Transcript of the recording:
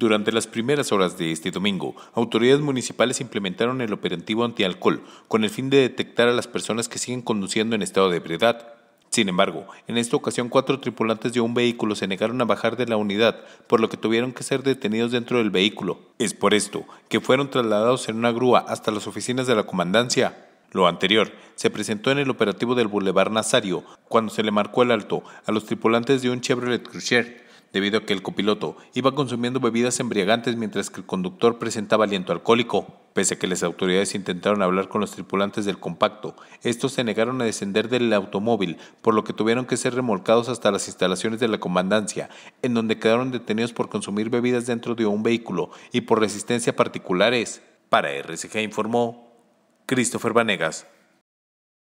Durante las primeras horas de este domingo, autoridades municipales implementaron el operativo antialcohol con el fin de detectar a las personas que siguen conduciendo en estado de ebriedad. Sin embargo, en esta ocasión cuatro tripulantes de un vehículo se negaron a bajar de la unidad, por lo que tuvieron que ser detenidos dentro del vehículo. Es por esto que fueron trasladados en una grúa hasta las oficinas de la comandancia. Lo anterior se presentó en el operativo del Boulevard Nazario, cuando se le marcó el alto a los tripulantes de un Chevrolet Cruiser debido a que el copiloto iba consumiendo bebidas embriagantes mientras que el conductor presentaba aliento alcohólico. Pese a que las autoridades intentaron hablar con los tripulantes del compacto, estos se negaron a descender del automóvil, por lo que tuvieron que ser remolcados hasta las instalaciones de la comandancia, en donde quedaron detenidos por consumir bebidas dentro de un vehículo y por resistencia particulares. Para RCG informó Christopher Vanegas.